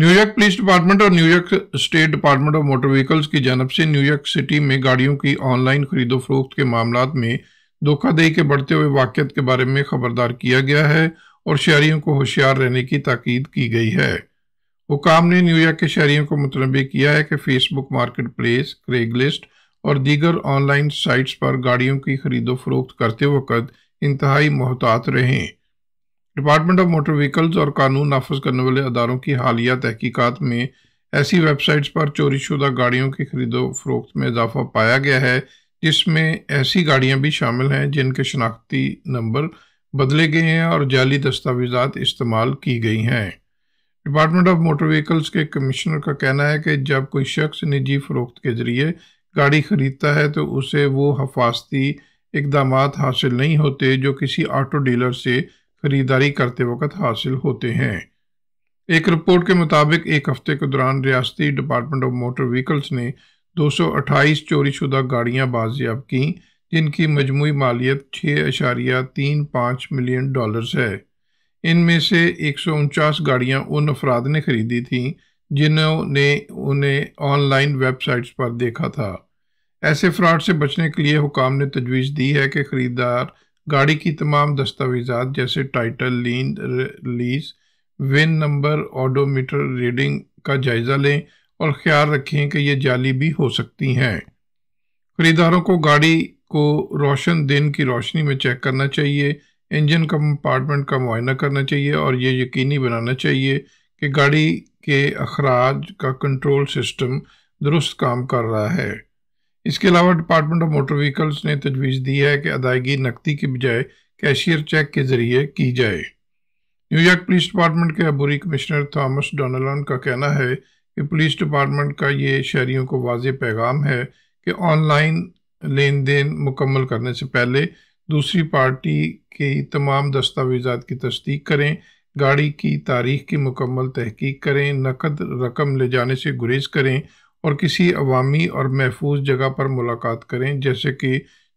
New York police department और New York state department of motor vehicles की जानब से न्यूयॉर्क सिटी में गाड़ियों की ऑनलाइन खरीदो फरोख्त के मामला में धोखादही के बढ़ते हुए वाक़ के बारे में खबरदार किया गया है और शहरीों को होशियार रहने की ताकीद की गई है हुकाम ने न्यूयॉर्क के शहरियों को मतलब किया है कि फेसबुक मार्केट प्लेस क्रेगलिस्ट और दीगर ऑनलाइन साइट्स पर गाड़ियों की खरीदो फरोख्त करते वक्त इंतहाई मोहतात रहें डिपार्टमेंट ऑफ मोटर व्हीकल्स और कानून नाफज करने वाले अदारों की हालिया तहकीक़त में ऐसी वेबसाइट्स पर चोरीशुदा गाड़ियों की खरीदो फरोख्त में इजाफा पाया गया है जिसमें ऐसी गाड़ियां भी शामिल हैं जिनके शनाख्ती नंबर बदले गए हैं और जाली दस्तावेजात इस्तेमाल की गई हैं डिपार्टमेंट ऑफ मोटर व्हीकल्स के कमिश्नर का कहना है कि जब कोई शख्स निजी फरोख्त के ज़रिए गाड़ी खरीदता है तो उसे वो हफाजती इकदाम हासिल नहीं होते जो किसी ऑटो डीलर से खरीदारी करते वक्त हासिल होते हैं एक रिपोर्ट के मुताबिक एक हफ्ते के दौरान रियासती डिपार्टमेंट ऑफ मोटर व्हीकल्स ने 228 चोरीशुदा गाड़ियां बाजियाब की जिनकी मजमू मालियत छः अशारिया तीन पाँच मिलियन डॉलर्स है इनमें से एक सौ उनचास गाड़ियाँ उन अफराद ने खरीदी थीं जिन्होंने उन्हें ऑनलाइन वेबसाइट्स पर देखा था ऐसे फ्रॉड से बचने के लिए हुकाम ने तजवीज़ दी है कि ख़रीदार गाड़ी की तमाम दस्तावेजा जैसे title lien lease VIN number odometer reading का जायज़ा लें और ख्याल रखें कि ये जाली भी हो सकती हैं खरीदारों को गाड़ी को रोशन दिन की रोशनी में चेक करना चाहिए इंजन कंपार्टमेंट का मुआयना करना चाहिए और ये यकीनी बनाना चाहिए कि गाड़ी के अखराज का कंट्रोल सिस्टम दुरुस्त काम कर रहा है इसके अलावा डिपार्टमेंट ऑफ मोटर व्हीकल्स ने तजवीज़ दी है कि अदायगी नकदी के बजाय कैशियर चेक के ज़रिए की जाए न्यूयॉर्क पुलिस डिपार्टमेंट के अबूरी कमिश्नर थॉमस डोनालन का कहना है कि पुलिस डिपार्टमेंट का ये शहरीों को वाज पैगाम है कि ऑनलाइन लेन देन मुकम्मल करने से पहले दूसरी पार्टी की तमाम दस्तावेजा की तस्दीक करें गाड़ी की तारीख की मुकम्मल तहकीक करें नकद रकम ले जाने से गुरेज करें और किसी अवामी और महफूज जगह पर मुलाकात करें जैसे कि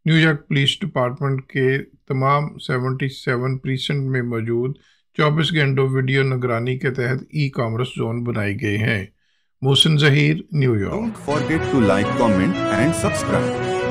न्यूयॉर्क पुलिस डिपार्टमेंट के तमाम 77 प्रीसेंट में मौजूद 24 घंटों वीडियो निगरानी के तहत ई कॉमर्स जोन बनाए गए हैं Mohsin Zaheer New York forget to like comment and subscribe